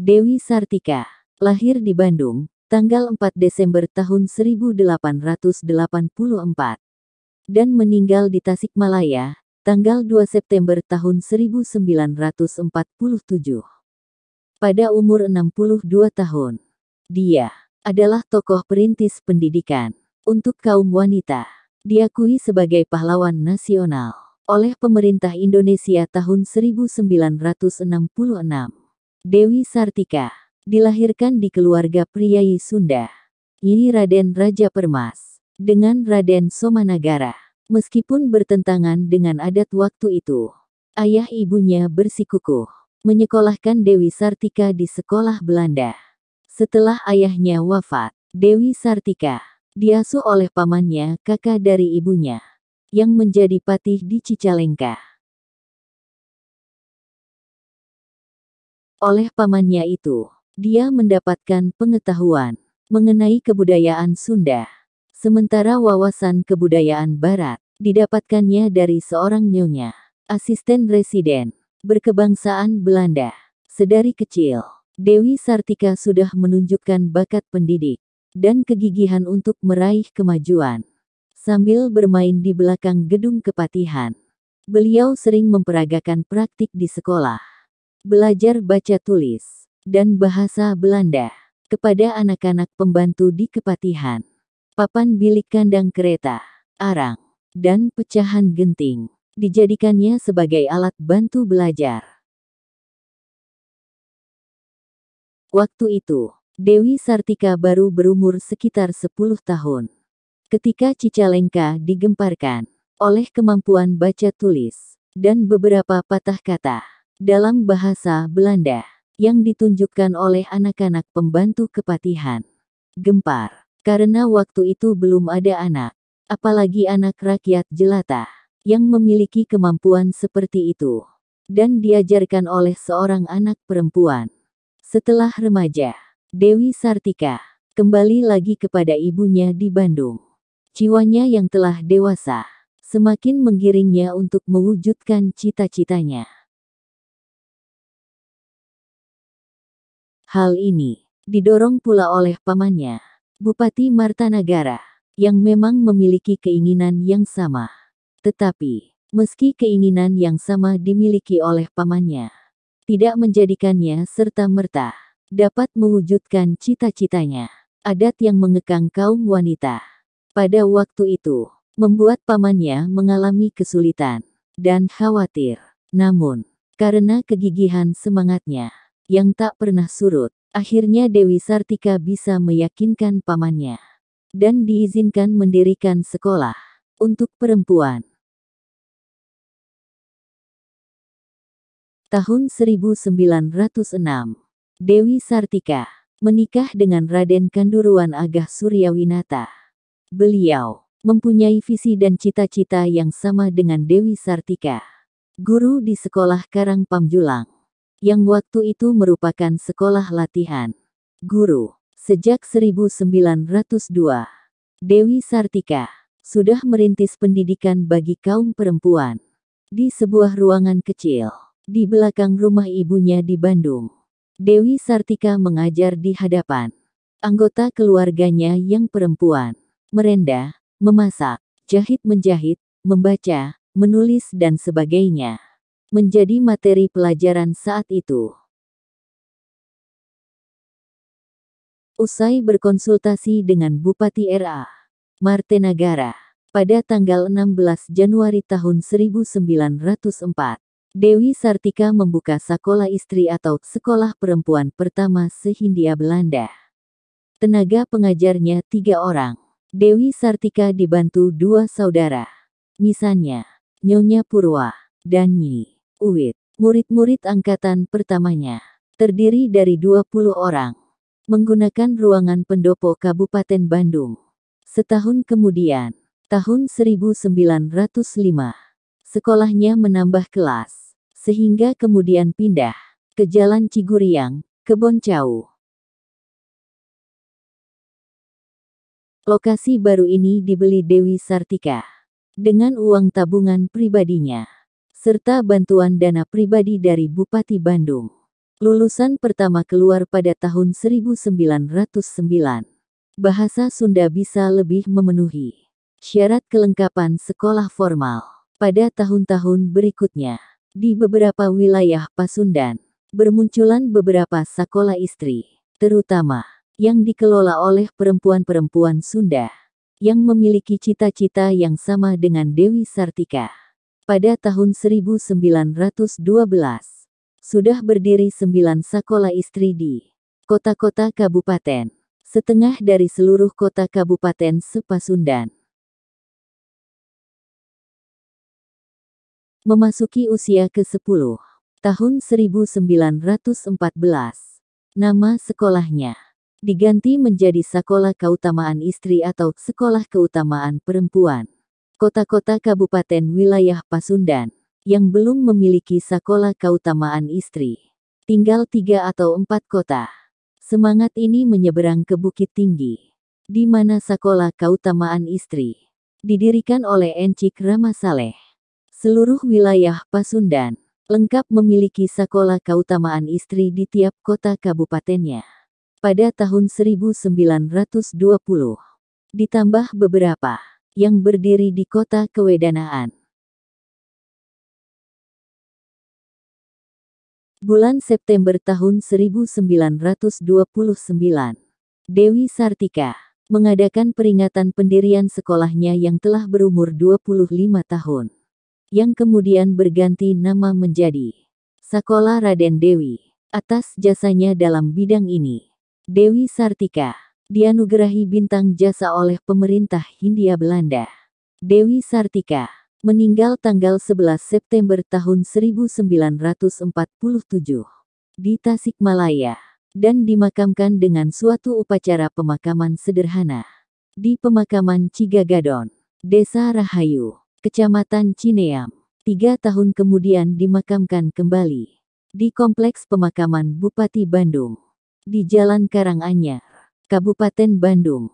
Dewi Sartika, lahir di Bandung, tanggal 4 Desember tahun 1884, dan meninggal di Tasikmalaya, tanggal 2 September tahun 1947 pada umur 62 tahun. Dia adalah tokoh perintis pendidikan untuk kaum wanita. Diakui sebagai pahlawan nasional oleh pemerintah Indonesia tahun 1966. Dewi Sartika dilahirkan di keluarga priayi Sunda. yaitu Raden Raja Permas dengan Raden Somanagara. Meskipun bertentangan dengan adat waktu itu, ayah ibunya bersikukuh menyekolahkan Dewi Sartika di sekolah Belanda. Setelah ayahnya wafat, Dewi Sartika diasuh oleh pamannya, kakak dari ibunya, yang menjadi patih di Cicalengka. Oleh pamannya itu, dia mendapatkan pengetahuan mengenai kebudayaan Sunda, sementara wawasan kebudayaan Barat didapatkannya dari seorang nyonya, asisten residen berkebangsaan Belanda. Sedari kecil, Dewi Sartika sudah menunjukkan bakat pendidik dan kegigihan untuk meraih kemajuan. Sambil bermain di belakang gedung kepatihan, beliau sering memperagakan praktik di sekolah, belajar baca tulis, dan bahasa Belanda kepada anak-anak pembantu di kepatihan, papan bilik kandang kereta, arang, dan pecahan genting dijadikannya sebagai alat bantu belajar. Waktu itu, Dewi Sartika baru berumur sekitar 10 tahun. Ketika Cicalengka digemparkan oleh kemampuan baca tulis dan beberapa patah kata dalam bahasa Belanda yang ditunjukkan oleh anak-anak pembantu kepatihan. Gempar, karena waktu itu belum ada anak, apalagi anak rakyat jelata yang memiliki kemampuan seperti itu, dan diajarkan oleh seorang anak perempuan. Setelah remaja, Dewi Sartika kembali lagi kepada ibunya di Bandung. Jiwanya yang telah dewasa semakin menggiringnya untuk mewujudkan cita-citanya. Hal ini didorong pula oleh pamannya, Bupati Martanagara, yang memang memiliki keinginan yang sama. Tetapi, meski keinginan yang sama dimiliki oleh pamannya, tidak menjadikannya serta-merta dapat mewujudkan cita-citanya. Adat yang mengekang kaum wanita pada waktu itu membuat pamannya mengalami kesulitan dan khawatir. Namun, karena kegigihan semangatnya yang tak pernah surut, akhirnya Dewi Sartika bisa meyakinkan pamannya dan diizinkan mendirikan sekolah untuk perempuan. Tahun 1906, Dewi Sartika menikah dengan Raden Kanduruan Agah Suryawinata. Beliau mempunyai visi dan cita-cita yang sama dengan Dewi Sartika, guru di sekolah Karang Pamjulang, yang waktu itu merupakan sekolah latihan guru. Sejak 1902, Dewi Sartika sudah merintis pendidikan bagi kaum perempuan di sebuah ruangan kecil di belakang rumah ibunya di Bandung. Dewi Sartika mengajar di hadapan anggota keluarganya yang perempuan, merenda, memasak, jahit menjahit, membaca, menulis dan sebagainya. Menjadi materi pelajaran saat itu. Usai berkonsultasi dengan Bupati RA, Martenagara, pada tanggal 16 Januari tahun 1904, Dewi Sartika membuka sekolah istri atau sekolah perempuan pertama sehindia Belanda. Tenaga pengajarnya tiga orang. Dewi Sartika dibantu dua saudara. Misalnya, Nyonya Purwa dan Nyi Uwit. Murid-murid angkatan pertamanya terdiri dari 20 orang. Menggunakan ruangan pendopo Kabupaten Bandung. Setahun kemudian, tahun 1905, sekolahnya menambah kelas sehingga kemudian pindah ke Jalan Ciguriang, Kebon Cau. Lokasi baru ini dibeli Dewi Sartika dengan uang tabungan pribadinya serta bantuan dana pribadi dari Bupati Bandung. Lulusan pertama keluar pada tahun 1909. Bahasa Sunda bisa lebih memenuhi syarat kelengkapan sekolah formal pada tahun-tahun berikutnya. Di beberapa wilayah Pasundan, bermunculan beberapa sekolah istri, terutama yang dikelola oleh perempuan-perempuan Sunda, yang memiliki cita-cita yang sama dengan Dewi Sartika. Pada tahun 1912, sudah berdiri sembilan sekolah istri di kota-kota kabupaten, setengah dari seluruh kota kabupaten Sepasundan. Memasuki usia ke-10, tahun 1914. Nama sekolahnya diganti menjadi Sekolah Keutamaan Istri atau Sekolah Keutamaan Perempuan. Kota-kota kabupaten wilayah Pasundan yang belum memiliki Sekolah Keutamaan Istri. Tinggal tiga atau empat kota. Semangat ini menyeberang ke Bukit Tinggi, di mana Sekolah Keutamaan Istri didirikan oleh Encik Rama Saleh. Seluruh wilayah Pasundan lengkap memiliki sekolah keutamaan istri di tiap kota kabupatennya. Pada tahun 1920, ditambah beberapa yang berdiri di kota Kewedanaan. Bulan September tahun 1929, Dewi Sartika mengadakan peringatan pendirian sekolahnya yang telah berumur 25 tahun yang kemudian berganti nama menjadi Sakola Raden Dewi, atas jasanya dalam bidang ini. Dewi Sartika, dianugerahi bintang jasa oleh pemerintah Hindia Belanda. Dewi Sartika, meninggal tanggal 11 September tahun 1947 di Tasikmalaya dan dimakamkan dengan suatu upacara pemakaman sederhana di pemakaman Cigagadon, Desa Rahayu, Kecamatan Cineam. Tiga tahun kemudian dimakamkan kembali di Kompleks Pemakaman Bupati Bandung di Jalan Karanganyar, Kabupaten Bandung.